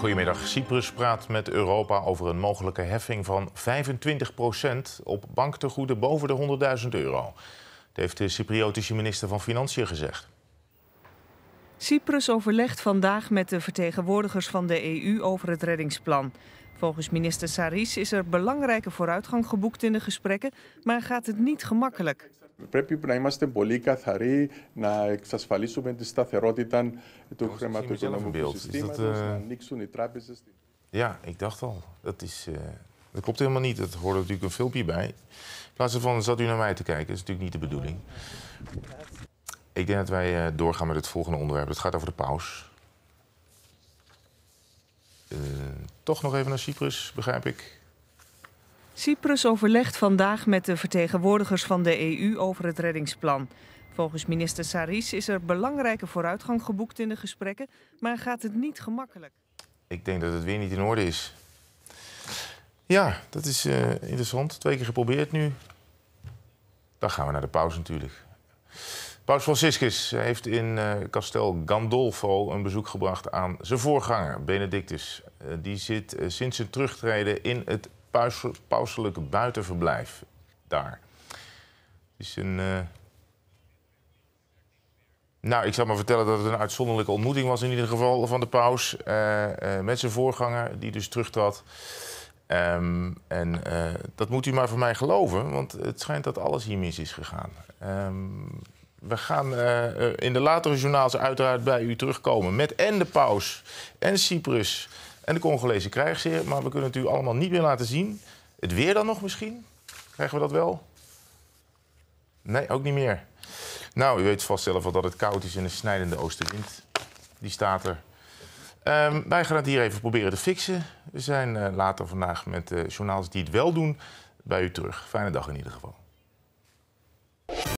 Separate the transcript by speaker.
Speaker 1: Goedemiddag. Cyprus praat met Europa over een mogelijke heffing van 25% op banktegoeden boven de 100.000 euro. Dat heeft de Cypriotische minister van Financiën gezegd.
Speaker 2: Cyprus overlegt vandaag met de vertegenwoordigers van de EU over het reddingsplan. Volgens minister Saris is er belangrijke vooruitgang geboekt in de gesprekken, maar gaat het niet gemakkelijk.
Speaker 3: We moeten heel πολύ καθαροί, om de stabiliteit te
Speaker 1: Ja, ik dacht al. Dat, is, eh, dat klopt helemaal niet. Dat hoorde natuurlijk een filmpje bij. In plaats van: zat u naar mij te kijken. is natuurlijk niet de bedoeling. Ik denk dat wij eh, doorgaan met het volgende onderwerp. Het gaat over de pauze. Eh, toch nog even naar Cyprus, begrijp ik.
Speaker 2: Cyprus overlegt vandaag met de vertegenwoordigers van de EU over het reddingsplan. Volgens minister Saris is er belangrijke vooruitgang geboekt in de gesprekken, maar gaat het niet gemakkelijk.
Speaker 1: Ik denk dat het weer niet in orde is. Ja, dat is eh, interessant. Twee keer geprobeerd nu. Dan gaan we naar de pauze natuurlijk. Paus Franciscus heeft in uh, Castel Gandolfo een bezoek gebracht aan zijn voorganger, Benedictus. Eh, die zit eh, sinds zijn terugtreden in het paus pauselijke buitenverblijf daar. Het is een. Nou, ik zal maar vertellen dat het een uitzonderlijke ontmoeting was, in ieder geval van de paus met zijn voorganger, die dus terugtrad. Ehm, en dat moet u maar voor mij geloven, want het schijnt dat alles hier mis is gegaan. Um, we gaan eh, eh, in de latere journaals uiteraard bij u terugkomen. Met en de paus, en Cyprus, en de Congolese krijgsheer. Maar we kunnen het u allemaal niet meer laten zien. Het weer dan nog misschien? Krijgen we dat wel? Nee, ook niet meer. Nou, u weet vast zelf wel dat het koud is in een snijdende oostenwind. Die staat er. Ehm, wij gaan het hier even proberen te fixen. We zijn eh, later vandaag met de journaals die het wel doen bij u terug. Fijne dag in ieder geval.